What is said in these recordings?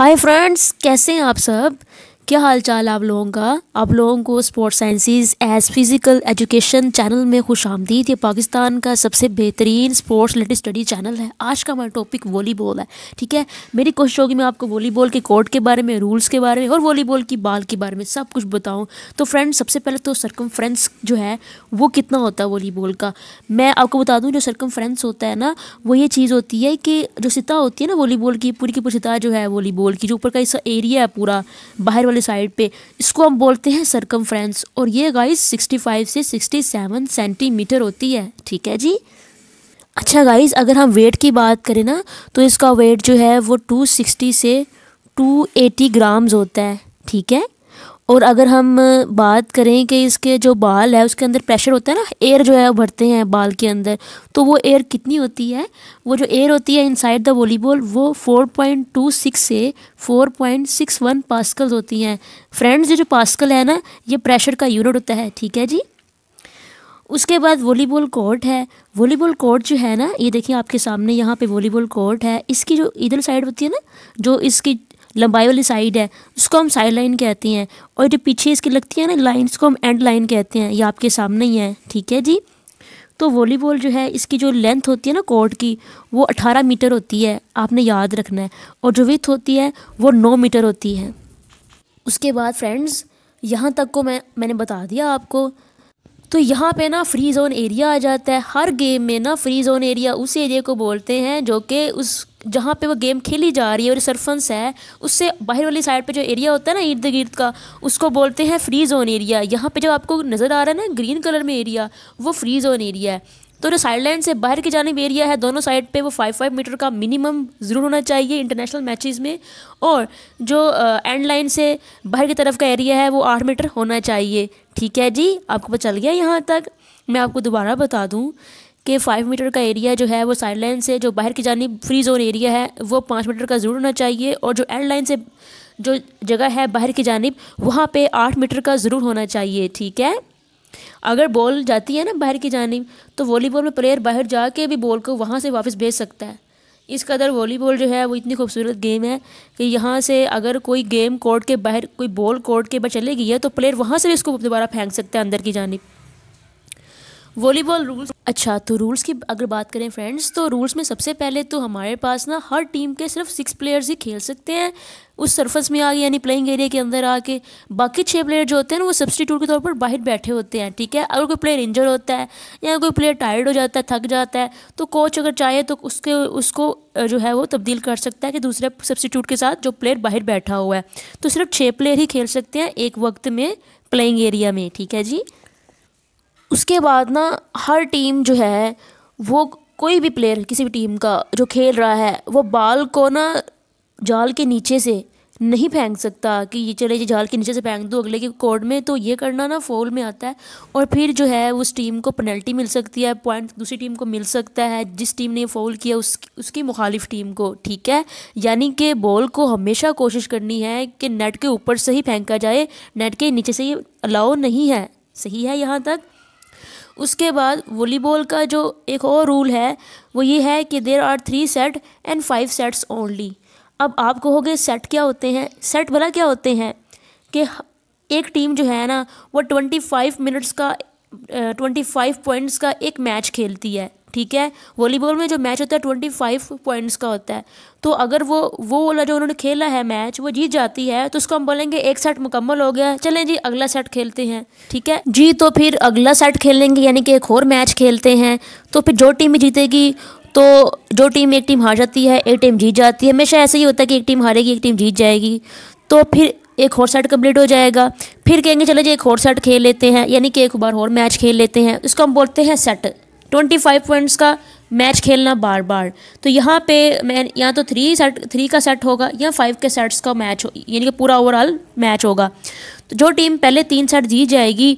hi friends कैसे हैं आप सब क्या हाल चाल आप लोगों का आप लोगों को sports sciences as physical education channel में खुश आमदीद ये पाकिस्तान का सबसे बेहतरीन स्पोर्ट्स रिलेटेड स्टडी चैनल है आज का हमारा टॉपिक वॉलीबॉल है ठीक है मेरी कोशिश होगी मैं आपको वॉलीबॉल के कोर्ट के बारे में रूल्स के बारे में और वॉलीबॉल की बाल के बारे में सब कुछ बताऊँ तो फ्रेंड सबसे पहले तो सरकम जो है वो कितना होता है वॉलीबॉल का मैं आपको बता दूँ जो सरकम होता है ना वो ये चीज़ होती है कि जो सिता होती है ना वॉलीबॉल की पूरी की पूरी सिता जो है वॉलीबॉल की जो ऊपर का ऐसा एरिया है पूरा बाहर वाले वाले साइड पे इसको हम बोलते हैं सरकम और ये गाइस 65 से 67 सेंटीमीटर होती है ठीक है जी अच्छा गाइस अगर हम वेट की बात करें ना तो इसका वेट जो है वो 260 से 280 ग्राम्स होता है ठीक है और अगर हम बात करें कि इसके जो बाल है उसके अंदर प्रेशर होता है ना एयर जो है वो भरते हैं बाल के अंदर तो वो एयर कितनी होती है वो जो एयर होती है इनसाइड द वॉलीबॉल वो 4.26 से 4.61 पास्कल होती हैं फ्रेंड्स ये जो पास्कल है ना ये प्रेशर का यूनिट होता है ठीक है जी उसके बाद वॉलीबॉल कोर्ट है वॉलीबॉल कोर्ट जो है ना ये देखिए आपके सामने यहाँ पे वॉलीबॉल कोर्ट है इसकी जो इधर साइड होती है ना जो इसकी लंबाई वाली साइड है उसको हम साइड लाइन कहते हैं और जो पीछे इसकी लगती है ना लाइन इसको हम एंड लाइन कहते हैं ये आपके सामने ही है ठीक है जी तो वॉलीबॉल जो है इसकी जो लेंथ होती है ना कोर्ट की वो अठारह मीटर होती है आपने याद रखना है और जो विथ होती है वो नौ मीटर होती है उसके बाद फ्रेंड्स यहाँ तक को मैं मैंने बता दिया आपको तो यहाँ पे ना फ्री जोन एरिया आ जाता है हर गेम में ना फ्री जोन एरिया उस एरिया को बोलते हैं जो कि उस जहाँ पे वो गेम खेली जा रही है और सरफंस है उससे बाहर वाली साइड पे जो एरिया होता है ना इर्द गिर्द का उसको बोलते हैं फ्री जोन एरिया यहाँ पे जो आपको नज़र आ रहा है ना ग्रीन कलर में एरिया वो फ्री जोन एरिया है तो जो साइड लाइन से बाहर की जाने एरिया है दोनों साइड पे वो फाइव फाइव मीटर का मिनिमम ज़रूर होना चाहिए इंटरनेशनल मैचेस में और जो एंड लाइन से बाहर की तरफ का एरिया है वो आठ मीटर होना चाहिए ठीक है जी आपको पता चल गया यहाँ तक मैं आपको दोबारा बता दूँ कि फाइव मीटर का एरिया जो है वो साइड लाइन से जो बाहर की जानी फ्री जोन एरिया है वो पाँच मीटर का ज़रूर होना चाहिए और जो एंड लाइन से जो जगह है बाहर की जानब वहाँ पे आठ मीटर का ज़रूर होना चाहिए ठीक है अगर बॉल जाती है ना बाहर की जानब तो वॉलीबॉल में प्लेयर बाहर जाके भी बॉल को वहाँ से वापस भेज सकता है इस कदर वॉलीबॉल जो है वो इतनी खूबसूरत गेम है कि यहाँ से अगर कोई गेम कोर्ट के बाहर कोई बॉल कोर्ट के बाहर चले गई है तो प्लेयर वहाँ से भी इसको दोबारा फेंक सकते हैं अंदर की जानब वॉलीबॉल रूल्स अच्छा तो रूल्स की अगर बात करें फ्रेंड्स तो रूल्स में सबसे पहले तो हमारे पास ना हर टीम के सिर्फ सिक्स प्लेयर्स ही खेल सकते हैं उस सरफेस में आगे यानी प्लेइंग एरिया के अंदर आके बाकी छः प्लेयर जो होते हैं ना वो सब्सटीट्यूट के तौर पर बाहर बैठे होते हैं ठीक है अगर कोई प्लेयर इंजर होता है या कोई प्लेयर टायर्ड हो जाता है थक जाता है तो कोच अगर चाहे तो उसके उसको जो है वो तब्दील कर सकता है कि दूसरे सब्सटीट्यूट के साथ जो प्लेयर बाहर बैठा हुआ है तो सिर्फ छः प्लेयर ही खेल सकते हैं एक वक्त में प्लेइंग एरिया में ठीक है जी उसके बाद ना हर टीम जो है वो कोई भी प्लेयर किसी भी टीम का जो खेल रहा है वो बाल को ना जाल के नीचे से नहीं फेंक सकता कि ये चले ये जाल के नीचे से फेंक दो अगले के कोर्ट में तो ये करना ना फोल में आता है और फिर जो है उस टीम को पेनल्टी मिल सकती है पॉइंट दूसरी टीम को मिल सकता है जिस टीम ने फोल किया उस उसकी मुखालिफ टीम को ठीक है यानी कि बॉल को हमेशा कोशिश करनी है कि नेट के ऊपर से ही फेंका जाए नेट के नीचे से ये अलाउ नहीं है सही है यहाँ तक उसके बाद वॉलीबॉल का जो एक और रूल है वो ये है कि there are three set and five sets only अब आप कहोगे सेट क्या होते हैं सेट भला क्या होते हैं कि एक टीम जो है ना वो ट्वेंटी फाइव मिनट्स का ट्वेंटी फाइव पॉइंट्स का एक मैच खेलती है ठीक है वॉलीबॉल में जो मैच होता है ट्वेंटी फाइव पॉइंट्स का होता है तो अगर वो वो वाला जो उन्होंने खेला है मैच वो जीत जाती है तो उसको हम बोलेंगे एक सेट मुकम्मल हो गया चलें जी अगला सेट खेलते हैं ठीक है जी तो फिर अगला सेट खेलेंगे यानी कि एक और मैच खेलते हैं तो फिर जो टीम जीतेगी तो जो टीम एक टीम हार जाती है एक टीम जीत जाती है हमेशा ऐसा ही होता है कि एक टीम हारेगी एक टीम जीत जाएगी तो फिर एक और सेट कम्प्लीट हो जाएगा फिर कहेंगे चलो जी एक और सेट खेल लेते हैं यानी कि एक बार और मैच खेल लेते हैं उसको हम बोलते हैं सेट ट्वेंटी फाइव पॉइंट्स का मैच खेलना बार बार तो यहाँ पे मैं यहाँ तो थ्री सेट थ्री का सेट होगा या फाइव के सेट्स का मैच हो यानी कि पूरा ओवरऑल मैच होगा तो जो टीम पहले तीन सेट जीत जाएगी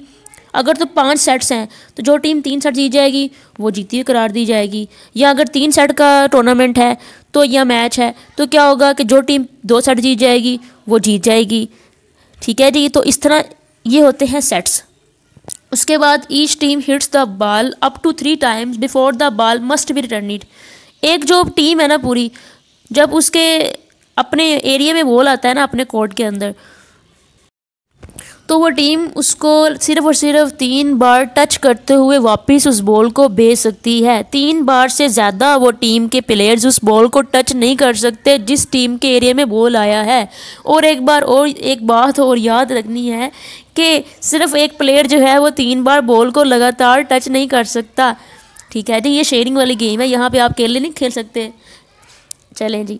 अगर तो पाँच सेट्स हैं तो जो टीम तीन सेट जीत जाएगी वो जीती हुई करार दी जाएगी या अगर तीन सेट का टूर्नामेंट है तो या मैच है तो क्या होगा कि जो टीम दो सेट जीत जाएगी वो जीत जाएगी ठीक है जी तो इस तरह ये होते हैं सेट्स उसके बाद each team hits the ball up to three times before the ball must be return it एक जो टीम है ना पूरी जब उसके अपने एरिया में बॉल आता है ना अपने कोर्ट के अंदर तो वो टीम उसको सिर्फ और सिर्फ तीन बार टच करते हुए वापस उस बॉल को भेज सकती है तीन बार से ज़्यादा वो टीम के प्लेयर्स उस बॉल को टच नहीं कर सकते जिस टीम के एरिया में बॉल आया है और एक बार और एक बात और याद रखनी है कि सिर्फ एक प्लेयर जो है वो तीन बार बॉल को लगातार टच नहीं कर सकता ठीक है जी ये शेयरिंग वाली गेम है यहाँ पर आप अकेले नहीं खेल सकते चलें जी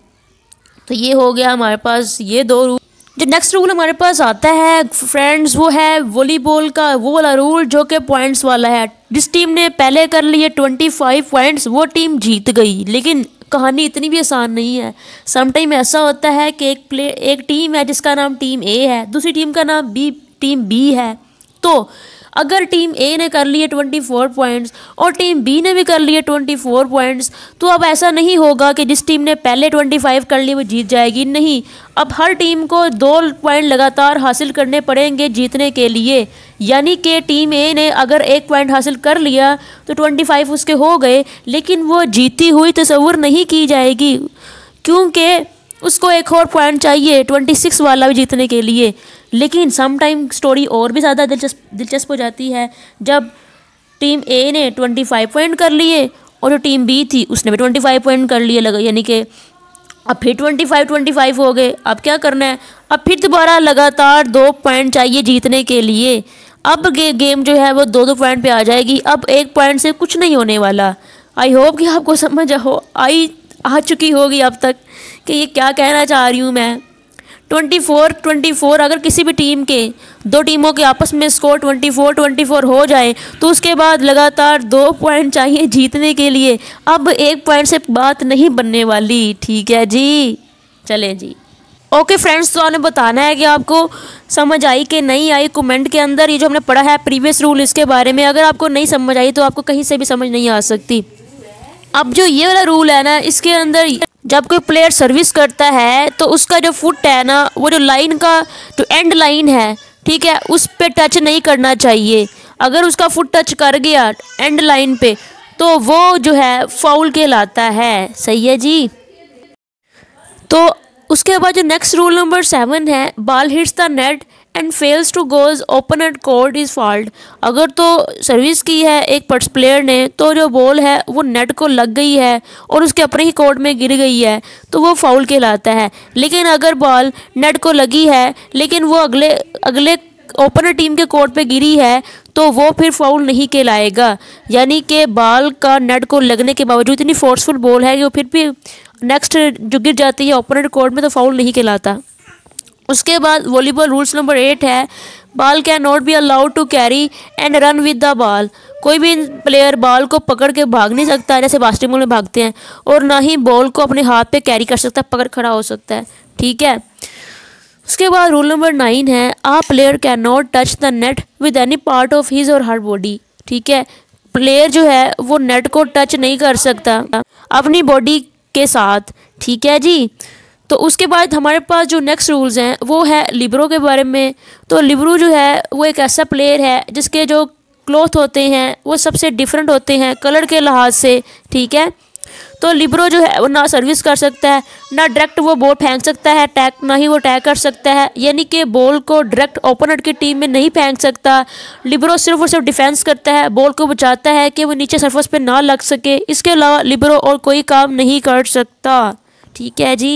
तो ये हो गया हमारे पास ये दो रूल जो नेक्स्ट रूल हमारे पास आता है फ्रेंड्स वो है वॉलीबॉल का वो वाला रूल जो कि पॉइंट्स वाला है जिस टीम ने पहले कर लिए ट्वेंटी फाइव पॉइंट्स वो टीम जीत गई लेकिन कहानी इतनी भी आसान नहीं है समटाइम ऐसा होता है कि एक प्ले एक टीम है जिसका नाम टीम ए है दूसरी टीम का नाम बी टीम बी है तो अगर टीम ए ने कर लिए 24 पॉइंट्स और टीम बी ने भी कर लिए 24 पॉइंट्स तो अब ऐसा नहीं होगा कि जिस टीम ने पहले 25 कर लिए वो जीत जाएगी नहीं अब हर टीम को दो पॉइंट लगातार हासिल करने पड़ेंगे जीतने के लिए यानी कि टीम ए ने अगर एक पॉइंट हासिल कर लिया तो 25 उसके हो गए लेकिन वो जीती हुई तस्वूर नहीं की जाएगी क्योंकि उसको एक और पॉइंट चाहिए ट्वेंटी सिक्स वाला भी जीतने के लिए लेकिन समटाइम स्टोरी और भी ज़्यादा दिलचस्प दिलचस्प हो जाती है जब टीम ए ने ट्वेंटी फाइव पॉइंट कर लिए और जो टीम बी थी उसने भी ट्वेंटी फाइव पॉइंट कर लिए लगा यानी कि अब फिर ट्वेंटी फाइव ट्वेंटी फाइव हो गए अब क्या करना है अब फिर दोबारा लगातार दो पॉइंट चाहिए जीतने के लिए अब गे, गेम जो है वो दो दो पॉइंट पे आ जाएगी अब एक पॉइंट से कुछ नहीं होने वाला आई होप कि आपको समझ हो आई आ चुकी होगी अब तक कि ये क्या कहना चाह रही हूँ मैं 24 24 अगर किसी भी टीम के दो टीमों के आपस में स्कोर 24 24 हो जाए तो उसके बाद लगातार दो पॉइंट चाहिए जीतने के लिए अब एक पॉइंट से बात नहीं बनने वाली ठीक है जी चलें जी ओके फ्रेंड्स तो आपने बताना है कि आपको समझ आई कि नहीं आई कमेंट के अंदर ये जो हमने पढ़ा है प्रीवियस रूल इसके बारे में अगर आपको नहीं समझ आई तो आपको कहीं से भी समझ नहीं आ सकती अब जो ये वाला रूल है ना इसके अंदर जब कोई प्लेयर सर्विस करता है तो उसका जो फुट है ना वो जो लाइन का जो एंड लाइन है ठीक है उस पर टच नहीं करना चाहिए अगर उसका फुट टच कर गया एंड लाइन पे तो वो जो है फाउल कहलाता है सही है जी तो उसके बाद जो नेक्स्ट रूल नंबर सेवन है ball hits the net and fails to goes open and court is fault अगर तो सर्विस की है एक पर्ट्स प्लेयर ने तो जो बॉल है वो नेट को लग गई है और उसके अपने ही कोर्ट में गिर गई है तो वो फाउल कहलाता है लेकिन अगर बॉल नेट को लगी है लेकिन वो अगले अगले ओपनर टीम के कोर्ट पे गिरी है तो वो फिर फाउल नहीं कहलाएगा यानी कि बॉल का नेट को लगने के बावजूद इतनी फोर्सफुल बॉल है कि वो फिर भी नेक्स्ट जो गिर जाती है ओपनर कोर्ट में तो फाउल नहीं कहलाता उसके बाद वॉलीबॉल रूल्स नंबर एट है ball can not be allowed to carry and run with the ball कोई भी प्लेयर बॉल को पकड़ के भाग नहीं सकता जैसे बास्केटबॉल में भागते हैं और ना ही बॉल को अपने हाथ पे कैरी कर सकता है पकड़ खड़ा हो सकता है ठीक है उसके बाद रूल नंबर नाइन है a player can not touch the net with any part of his or her body ठीक है प्लेयर जो है वो नेट को टच नहीं कर सकता अपनी बॉडी के साथ ठीक है जी तो उसके बाद हमारे पास जो नेक्स्ट रूल्स हैं वो है लिब्रो के बारे में तो लिब्रो जो है वो एक ऐसा प्लेयर है जिसके जो क्लोथ होते हैं वो सबसे डिफरेंट होते हैं कलर के लिहाज से ठीक है तो लिब्रो जो है वो ना सर्विस कर सकता है ना डायरेक्ट वो बॉल फेंक सकता है टैक ना ही वो टैक कर सकता है यानी कि बॉल को डायरेक्ट ओपनर की टीम में नहीं फेंक सकता लिब्रो सिर्फ और सिर्फ डिफेंस करता है बॉल को बचाता है कि वो नीचे सरफेस पे ना लग सके इसके अलावा लिब्रो और कोई काम नहीं कर सकता ठीक है जी